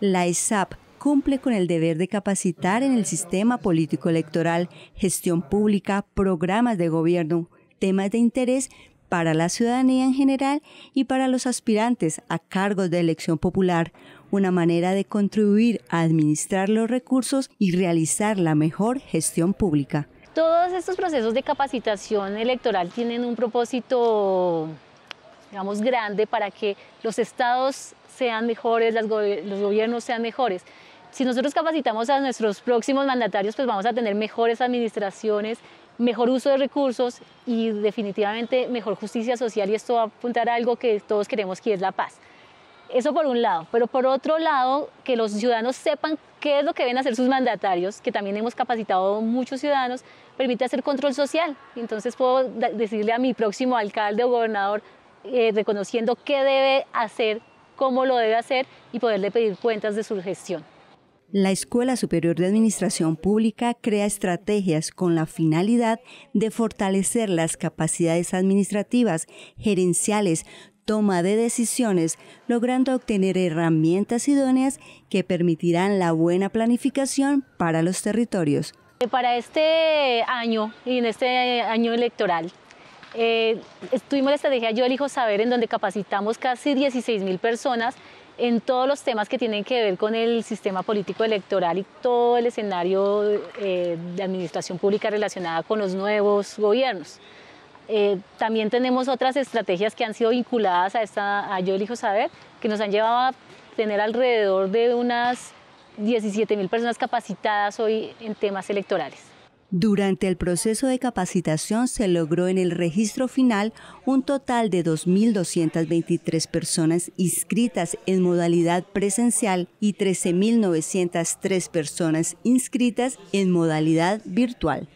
la ESAP cumple con el deber de capacitar en el sistema político electoral, gestión pública, programas de gobierno, temas de interés para la ciudadanía en general y para los aspirantes a cargos de elección popular, una manera de contribuir a administrar los recursos y realizar la mejor gestión pública. Todos estos procesos de capacitación electoral tienen un propósito digamos, grande para que los estados sean mejores, los gobiernos sean mejores. Si nosotros capacitamos a nuestros próximos mandatarios, pues vamos a tener mejores administraciones, mejor uso de recursos y definitivamente mejor justicia social y esto va a apuntar a algo que todos queremos que es la paz. Eso por un lado, pero por otro lado, que los ciudadanos sepan qué es lo que deben hacer sus mandatarios, que también hemos capacitado muchos ciudadanos, permite hacer control social. Entonces puedo decirle a mi próximo alcalde o gobernador, eh, reconociendo qué debe hacer, cómo lo debe hacer y poderle pedir cuentas de su gestión. La Escuela Superior de Administración Pública crea estrategias con la finalidad de fortalecer las capacidades administrativas, gerenciales, toma de decisiones, logrando obtener herramientas idóneas que permitirán la buena planificación para los territorios. Eh, para este año y en este año electoral tuvimos la estrategia Yo elijo saber, en donde capacitamos casi 16 mil personas en todos los temas que tienen que ver con el sistema político electoral y todo el escenario eh, de administración pública relacionada con los nuevos gobiernos. Eh, también tenemos otras estrategias que han sido vinculadas a, esta, a Yo elijo saber, que nos han llevado a tener alrededor de unas 17 mil personas capacitadas hoy en temas electorales. Durante el proceso de capacitación se logró en el registro final un total de 2.223 personas inscritas en modalidad presencial y 13.903 personas inscritas en modalidad virtual.